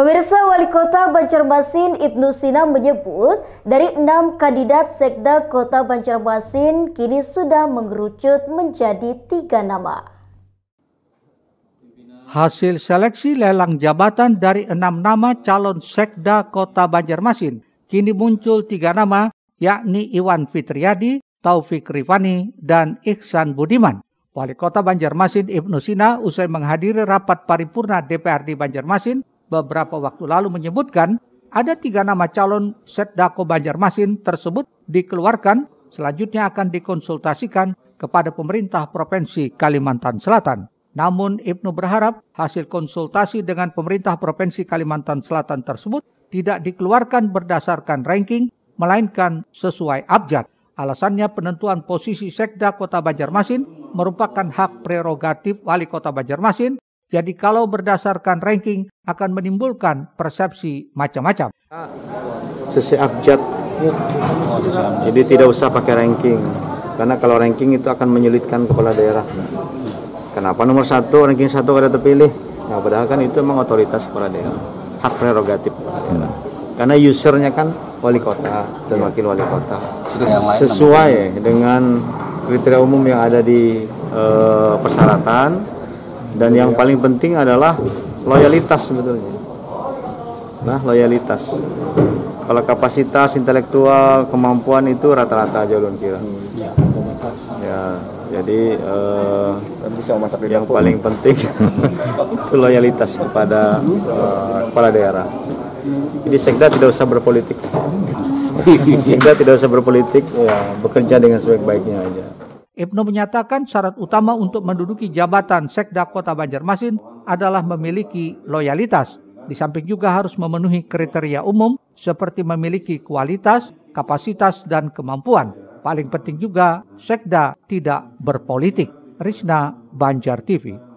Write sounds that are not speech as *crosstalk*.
Pemirsa Wali Kota Banjarmasin Ibnu Sina menyebut dari enam kandidat sekda Kota Banjarmasin kini sudah mengerucut menjadi tiga nama. Hasil seleksi lelang jabatan dari enam nama calon sekda Kota Banjarmasin kini muncul tiga nama yakni Iwan Fitriadi, Taufik Rifani, dan Ihsan Budiman. Wali Kota Banjarmasin Ibnu Sina usai menghadiri rapat paripurna DPRD Banjarmasin beberapa waktu lalu menyebutkan ada tiga nama calon Setdako Banjarmasin tersebut dikeluarkan selanjutnya akan dikonsultasikan kepada pemerintah Provinsi Kalimantan Selatan. Namun Ibnu berharap hasil konsultasi dengan pemerintah Provinsi Kalimantan Selatan tersebut tidak dikeluarkan berdasarkan ranking, melainkan sesuai abjad. Alasannya penentuan posisi Sekda Kota Banjarmasin merupakan hak prerogatif Wali Kota Banjarmasin jadi kalau berdasarkan ranking akan menimbulkan persepsi macam-macam. Sisi abjad. Jadi tidak usah pakai ranking. Karena kalau ranking itu akan menyulitkan kepala daerah. Kenapa nomor satu, ranking satu ada terpilih? Nah, padahal kan itu memang otoritas kepala daerah. Hak prerogatif kepala daerah. Karena usernya kan wali kota dan iya. wakil wali kota. Sesuai dengan kriteria umum yang ada di eh, persyaratan dan yang paling penting adalah loyalitas sebetulnya nah loyalitas kalau kapasitas intelektual kemampuan itu rata-rata aja belum kira hmm. ya, ya jadi eh, bisa bisa masak yang paling penting *laughs* itu loyalitas kepada uh, kepala daerah jadi sekda tidak usah berpolitik *laughs* sekda tidak usah berpolitik ya bekerja dengan sebaik-baiknya aja Ibnu menyatakan syarat utama untuk menduduki jabatan sekda kota Banjarmasin adalah memiliki loyalitas. Di samping juga harus memenuhi kriteria umum seperti memiliki kualitas, kapasitas, dan kemampuan. Paling penting juga sekda tidak berpolitik. Rizna Banjar TV